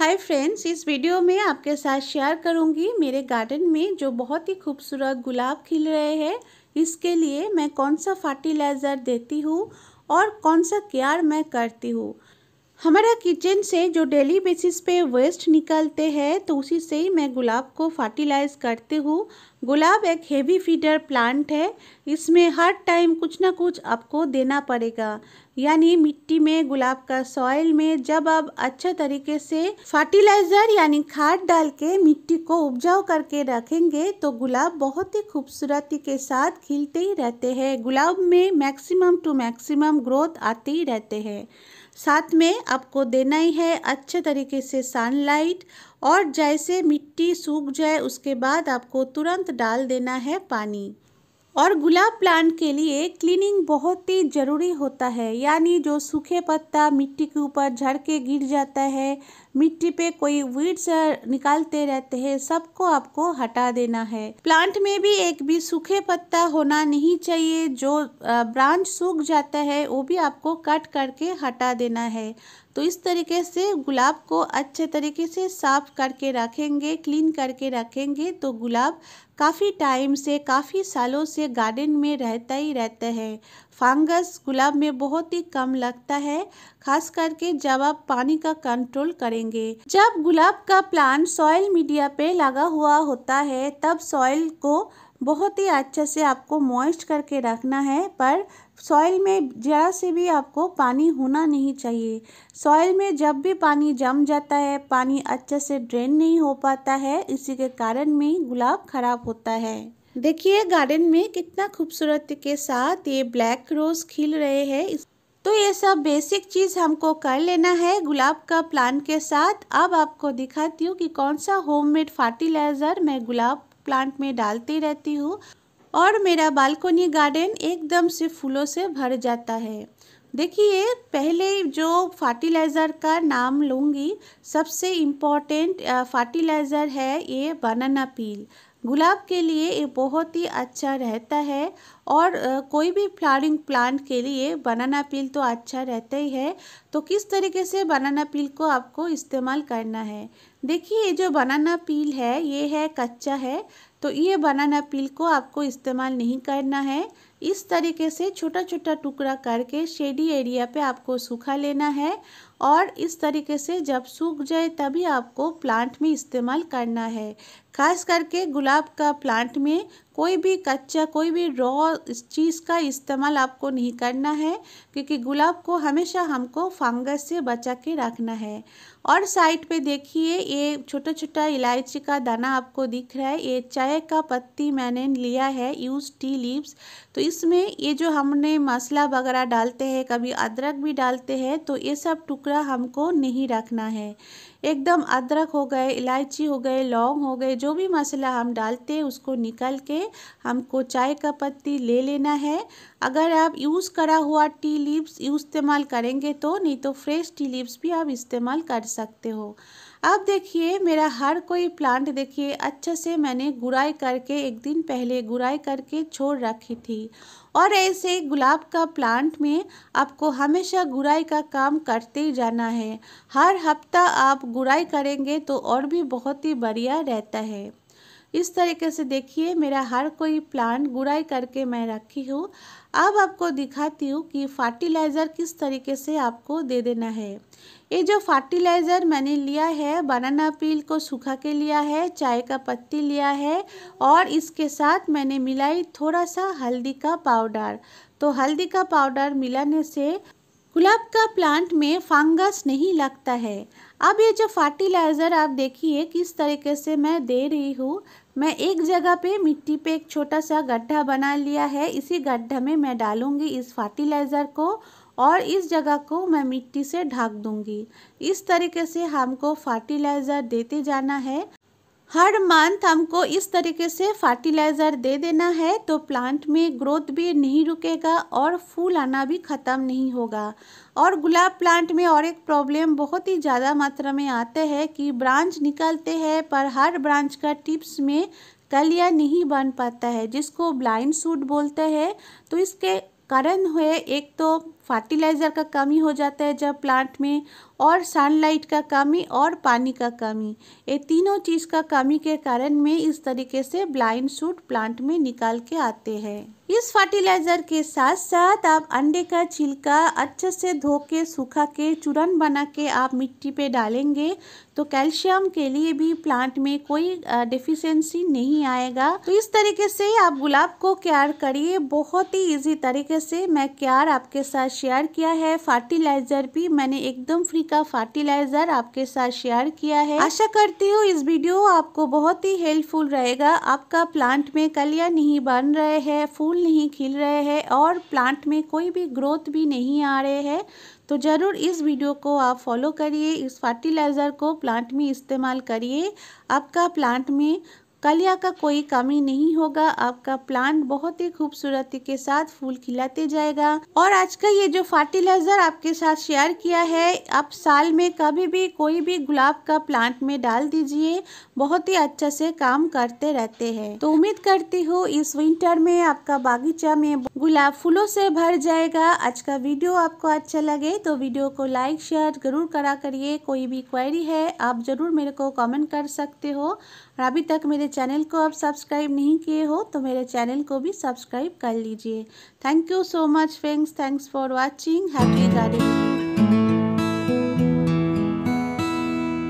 hi friends इस video में आपके साथ शेयर करूंगी मेरे गार्डन में जो बहुत ही खूबसूरत गुलाब खिल रहे हैं इसके लिए मैं कौन सा फर्टिलाइज़र देती हूँ और कौन सा केयर मैं करती हूँ हमारा किचन से जो डेली बेसिस पे वेस्ट निकलते हैं तो उसी से ही मैं गुलाब को फर्टिलाइज करती हूँ गुलाब एक हेवी फीडर प्लांट है इसमें हर टाइम कुछ ना कुछ आपको देना पड़ेगा यानी मिट्टी में गुलाब का सॉइल में जब आप अच्छा तरीके से फर्टिलाइज़र यानी खाद डाल के मिट्टी को उपजाऊ करके रखेंगे तो गुलाब बहुत ही खूबसूरती के साथ खिलते ही रहते हैं गुलाब में मैक्सिमम टू मैक्सिमम ग्रोथ आते ही रहते हैं साथ में आपको देना ही है अच्छे तरीके से सनलाइट और जैसे मिट्टी सूख जाए उसके बाद आपको तुरंत डाल देना है पानी और गुलाब प्लांट के लिए क्लीनिंग बहुत ही ज़रूरी होता है यानी जो सूखे पत्ता मिट्टी के ऊपर झड़ के गिर जाता है मिट्टी पे कोई वीड्स निकालते रहते हैं सबको आपको हटा देना है प्लांट में भी एक भी सूखे पत्ता होना नहीं चाहिए जो ब्रांच सूख जाता है वो भी आपको कट करके हटा देना है तो इस तरीके से गुलाब को अच्छे तरीके से साफ करके रखेंगे क्लीन करके रखेंगे तो गुलाब काफ़ी टाइम से काफ़ी सालों से गार्डन में रहता ही रहता है फंगस गुलाब में बहुत ही कम लगता है खास करके जब आप पानी का कंट्रोल करेंगे जब गुलाब का प्लांट सॉइल मीडिया पे लगा हुआ होता है तब सॉइल को बहुत ही अच्छे से आपको मॉइस्ट करके रखना है पर सॉइल में ज़रा से भी आपको पानी होना नहीं चाहिए सॉइल में जब भी पानी जम जाता है पानी अच्छे से ड्रेन नहीं हो पाता है इसी के कारण में गुलाब खराब होता है देखिए गार्डन में कितना खूबसूरती के साथ ये ब्लैक रोज़ खिल रहे हैं तो ये सब बेसिक चीज़ हमको कर लेना है गुलाब का प्लांट के साथ अब आपको दिखाती हूँ कि कौन सा होममेड फर्टिलाइज़र मैं गुलाब प्लांट में डालती रहती हूँ और मेरा बालकोनी गार्डन एकदम से फूलों से भर जाता है देखिए पहले जो फर्टिलाइज़र का नाम लूँगी सबसे इम्पोर्टेंट फर्टिलाइज़र है ये बनाना पील गुलाब के लिए ये बहुत ही अच्छा रहता है और कोई भी फ्लावरिंग प्लांट के लिए बनाना पील तो अच्छा रहता ही है तो किस तरीके से बनाना पील को आपको इस्तेमाल करना है देखिए ये जो बनाना पील है ये है कच्चा है तो ये बनाना पील को आपको इस्तेमाल नहीं करना है इस तरीके से छोटा छोटा टुकड़ा करके शेडी एरिया पे आपको सूखा लेना है और इस तरीके से जब सूख जाए तभी आपको प्लांट में इस्तेमाल करना है खास करके गुलाब का प्लांट में कोई भी कच्चा कोई भी रॉ चीज़ का इस्तेमाल आपको नहीं करना है क्योंकि गुलाब को हमेशा हमको फंगस से बचा के रखना है और साइड पे देखिए ये छोटा छोटा इलायची का दाना आपको दिख रहा है ये चाय का पत्ती मैंने लिया है यूज टी लीव्स तो इसमें ये जो हमने मसाला वगैरह डालते हैं कभी अदरक भी डालते हैं तो ये सब टुकड़ा हमको नहीं रखना है एकदम अदरक हो गए इलायची हो गए लौंग हो गए जो भी मसाला हम डालते हैं उसको निकल के हमको चाय का पत्ती ले लेना है अगर आप यूज़ करा हुआ टी लीव्स इस्तेमाल करेंगे तो नहीं तो फ्रेश टी लीव्स भी आप इस्तेमाल कर सकते हो अब देखिए मेरा हर कोई प्लांट देखिए अच्छे से मैंने गुराई करके एक दिन पहले गुराई करके छोड़ रखी थी और ऐसे गुलाब का प्लांट में आपको हमेशा गुराई का काम करते ही जाना है हर हफ्ता आप गुराई करेंगे तो और भी बहुत ही बढ़िया रहता है इस तरीके से देखिए मेरा हर कोई प्लांट गुड़ाई करके मैं रखी हूँ अब आपको दिखाती हूँ कि फर्टिलाइज़र किस तरीके से आपको दे देना है ये जो फर्टिलाइज़र मैंने लिया है बनाना पील को सूखा के लिया है चाय का पत्ती लिया है और इसके साथ मैंने मिलाई थोड़ा सा हल्दी का पाउडर तो हल्दी का पाउडर मिलाने से गुलाब का प्लांट में फंगस नहीं लगता है अब ये जो फर्टिलाइज़र आप देखिए किस तरीके से मैं दे रही हूँ मैं एक जगह पे मिट्टी पे एक छोटा सा गड्ढा बना लिया है इसी गड्ढा में मैं डालूँगी इस फर्टिलाइज़र को और इस जगह को मैं मिट्टी से ढक दूँगी इस तरीके से हमको फर्टिलाइज़र देते जाना है हर मंथ हमको इस तरीके से फर्टिलाइज़र दे देना है तो प्लांट में ग्रोथ भी नहीं रुकेगा और फूल आना भी ख़त्म नहीं होगा और गुलाब प्लांट में और एक प्रॉब्लम बहुत ही ज़्यादा मात्रा में आते हैं कि ब्रांच निकलते हैं पर हर ब्रांच का टिप्स में कलिया नहीं बन पाता है जिसको ब्लाइंड सूट बोलते हैं तो इसके कारण हुए एक तो फर्टिलाइज़र का कमी हो जाता है जब प्लांट में और सनलाइट का कमी और पानी का कमी ये तीनों चीज़ का कमी के कारण में इस तरीके से ब्लाइंड सूट प्लांट में निकाल के आते हैं इस फर्टिलाइज़र के साथ साथ आप अंडे का छिलका अच्छे से धो के सूखा के चूरन बना के आप मिट्टी पे डालेंगे तो कैल्शियम के लिए भी प्लांट में कोई डिफिशेंसी नहीं आएगा तो इस तरीके से आप गुलाब को क्यार करिए बहुत ही इजी तरीके से मैं क्यार आपके साथ शेयर किया है फर्टिलाइजर भी मैंने एकदम फ्री का फर्टिलाइजर आपके साथ शेयर किया है आशा करती हूँ इस वीडियो आपको बहुत ही हेल्पफुल रहेगा आपका प्लांट में कलिया नहीं बन रहे है फूल नहीं खिल रहे हैं और प्लांट में कोई भी ग्रोथ भी नहीं आ रहे है तो ज़रूर इस वीडियो को आप फॉलो करिए इस फर्टिलाइज़र को प्लांट में इस्तेमाल करिए आपका प्लांट में कलिया का कोई कमी नहीं होगा आपका प्लांट बहुत ही खूबसूरती के साथ फूल खिलाते जाएगा और आज का ये जो फर्टिलाइजर आपके साथ शेयर किया है आप साल में कभी भी कोई भी गुलाब का प्लांट में डाल दीजिए बहुत ही अच्छे से काम करते रहते हैं तो उम्मीद करती हूँ इस विंटर में आपका बागीचा में गुलाब फूलों से भर जाएगा आज का वीडियो आपको अच्छा लगे तो वीडियो को लाइक शेयर जरूर करा करिए कोई भी क्वेरी है आप जरूर मेरे को कॉमेंट कर सकते हो और अभी तक मेरे चैनल को आप सब्सक्राइब नहीं किए हो तो मेरे चैनल को भी सब्सक्राइब कर लीजिए thank you so much friends thanks for watching happy gardening